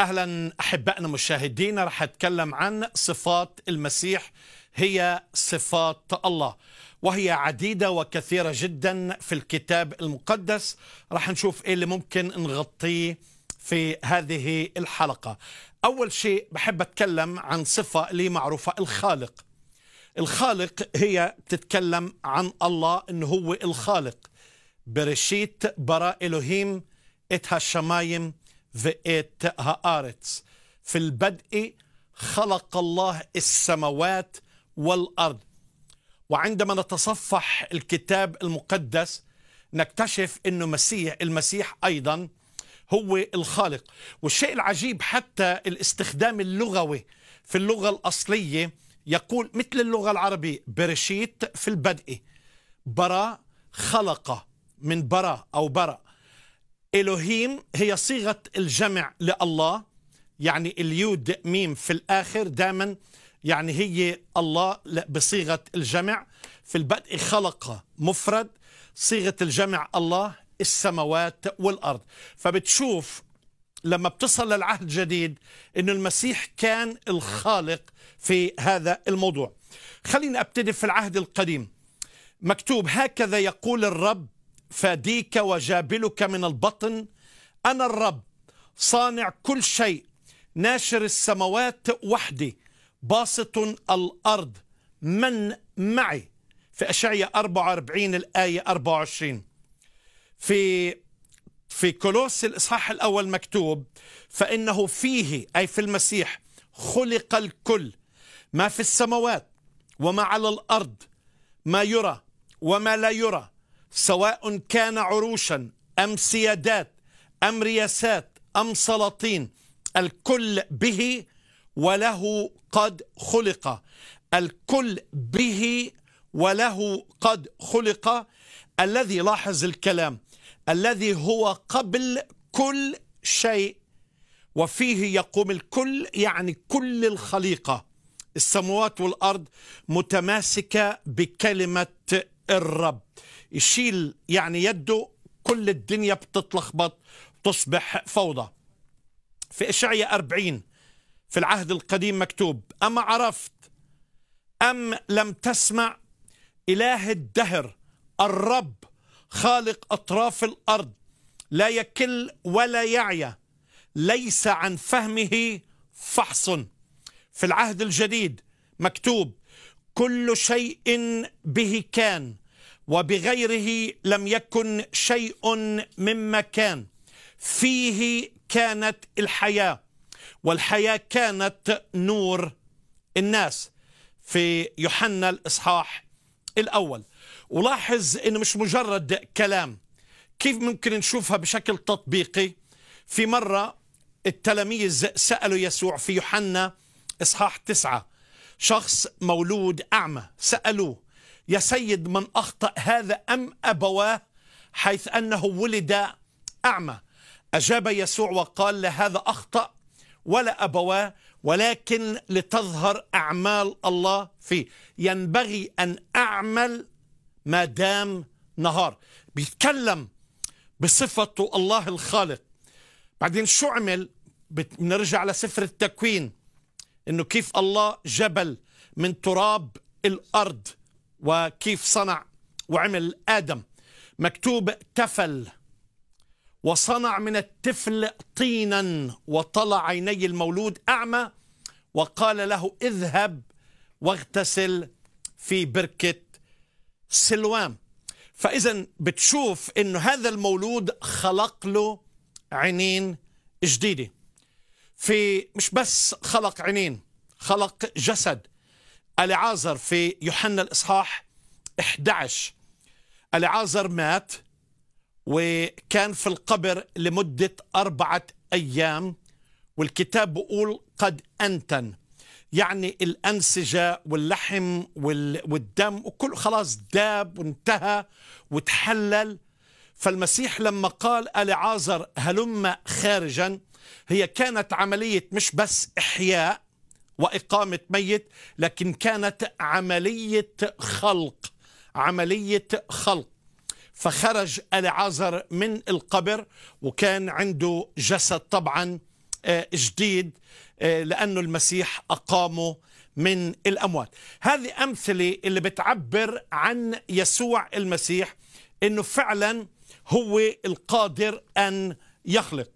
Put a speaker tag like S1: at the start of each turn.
S1: اهلا احبائنا مشاهدينا رح اتكلم عن صفات المسيح هي صفات الله وهي عديده وكثيره جدا في الكتاب المقدس رح نشوف ايه اللي ممكن نغطيه في هذه الحلقه اول شيء بحب اتكلم عن صفه اللي معروفه الخالق الخالق هي بتتكلم عن الله انه هو الخالق برشيت برا الهيم اتها الشمايم ואת הארץ. E في البدء خلق الله السماوات والارض وعندما نتصفح الكتاب المقدس نكتشف انه مسيح المسيح ايضا هو الخالق والشيء العجيب حتى الاستخدام اللغوي في اللغه الاصليه يقول مثل اللغه العربيه برشيت في البدء برا خلق من برا او برا إلهيم هي صيغة الجمع لله يعني اليود ميم في الآخر دائما يعني هي الله بصيغة الجمع في البدء خلق مفرد صيغة الجمع الله السماوات والأرض فبتشوف لما بتصل للعهد الجديد أن المسيح كان الخالق في هذا الموضوع خليني أبتدي في العهد القديم مكتوب هكذا يقول الرب فاديك وجابلك من البطن أنا الرب صانع كل شيء ناشر السماوات وحدي باسط الأرض من معي في أشعية 44 الآية 24 في في كولوس الإصحاح الأول مكتوب فإنه فيه أي في المسيح خلق الكل ما في السماوات وما على الأرض ما يرى وما لا يرى سواء كان عروشا أم سيادات أم رياسات أم سلاطين الكل به وله قد خلق الكل به وله قد خلق الذي لاحظ الكلام الذي هو قبل كل شيء وفيه يقوم الكل يعني كل الخليقة السموات والأرض متماسكة بكلمة الرب يشيل يعني يده كل الدنيا بتتلخبط تصبح فوضى في إشعية أربعين في العهد القديم مكتوب أما عرفت أم لم تسمع إله الدهر الرب خالق أطراف الأرض لا يكل ولا يعيا ليس عن فهمه فحص في العهد الجديد مكتوب كل شيء به كان وبغيره لم يكن شيء مما كان فيه كانت الحياة والحياة كانت نور الناس في يوحنا الإصحاح الأول ولاحظ أنه مش مجرد كلام كيف ممكن نشوفها بشكل تطبيقي في مرة التلاميذ سألوا يسوع في يوحنا إصحاح تسعة شخص مولود أعمى سألوه يا سيد من أخطأ هذا أم أبواه حيث أنه ولد أعمى أجاب يسوع وقال لا هذا أخطأ ولا أبواه ولكن لتظهر أعمال الله فيه ينبغي أن أعمل ما دام نهار بيتكلم بصفته الله الخالق بعدين شو عمل بنرجع لسفر التكوين انه كيف الله جبل من تراب الارض وكيف صنع وعمل آدم مكتوب تفل وصنع من التفل طينا وطلع عيني المولود أعمى وقال له اذهب واغتسل في بركة سلوام فإذا بتشوف أنه هذا المولود خلق له عينين جديدة في مش بس خلق عينين خلق جسد العازر في يوحنا الإصحاح 11 العازر مات وكان في القبر لمدة أربعة أيام والكتاب بقول قد أنتن يعني الأنسجة واللحم والدم وكل خلاص داب وانتهى وتحلل فالمسيح لما قال ألعازر هلم خارجا هي كانت عملية مش بس إحياء واقامه ميت لكن كانت عمليه خلق عمليه خلق فخرج العازر من القبر وكان عنده جسد طبعا آه، جديد آه، لانه المسيح اقامه من الاموات هذه امثله اللي بتعبر عن يسوع المسيح انه فعلا هو القادر ان يخلق